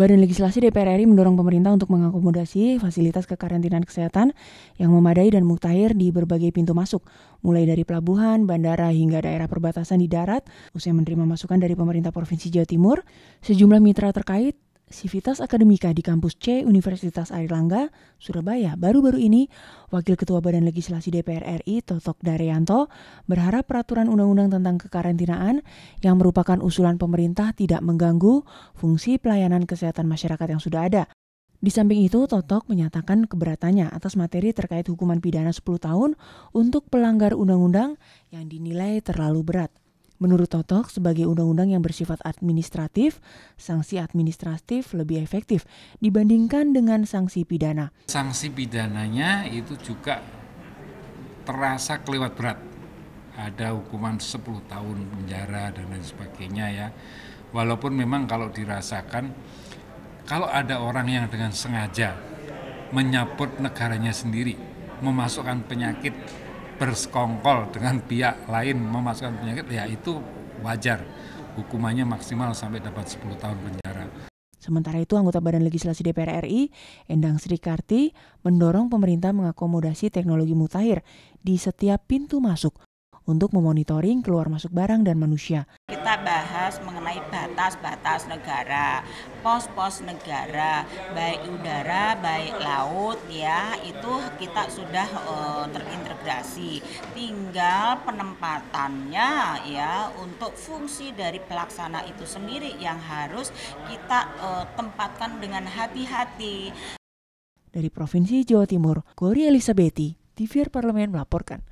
Badan Legislasi DPR RI mendorong pemerintah untuk mengakomodasi fasilitas kekarantinaan kesehatan yang memadai dan mutakhir di berbagai pintu masuk, mulai dari pelabuhan, bandara, hingga daerah perbatasan di darat. Usai menerima masukan dari pemerintah Provinsi Jawa Timur, sejumlah mitra terkait Sivitas Akademika di kampus C Universitas Airlangga, Surabaya, baru-baru ini, Wakil Ketua Badan Legislasi DPR RI, Totok Daryanto, berharap peraturan undang-undang tentang kekarantinaan yang merupakan usulan pemerintah tidak mengganggu fungsi pelayanan kesehatan masyarakat yang sudah ada. Di samping itu, Totok menyatakan keberatannya atas materi terkait hukuman pidana 10 tahun untuk pelanggar undang-undang yang dinilai terlalu berat. Menurut Totok, sebagai undang-undang yang bersifat administratif, sanksi administratif lebih efektif dibandingkan dengan sanksi pidana. Sanksi pidananya itu juga terasa kelewat berat. Ada hukuman 10 tahun penjara dan lain sebagainya ya. Walaupun memang kalau dirasakan kalau ada orang yang dengan sengaja menyaput negaranya sendiri, memasukkan penyakit bersekongkol dengan pihak lain memasukkan penyakit, ya itu wajar. Hukumannya maksimal sampai dapat 10 tahun penjara. Sementara itu, anggota Badan Legislasi DPR RI, Endang Sri Karti, mendorong pemerintah mengakomodasi teknologi mutakhir di setiap pintu masuk untuk memonitoring keluar masuk barang dan manusia. Kita bahas mengenai batas-batas negara, pos-pos negara, baik udara, baik laut ya, itu kita sudah uh, terintegrasi. Tinggal penempatannya ya untuk fungsi dari pelaksana itu sendiri yang harus kita uh, tempatkan dengan hati-hati. Dari Provinsi Jawa Timur, Gloria Elisabeti, TVR Parlemen melaporkan.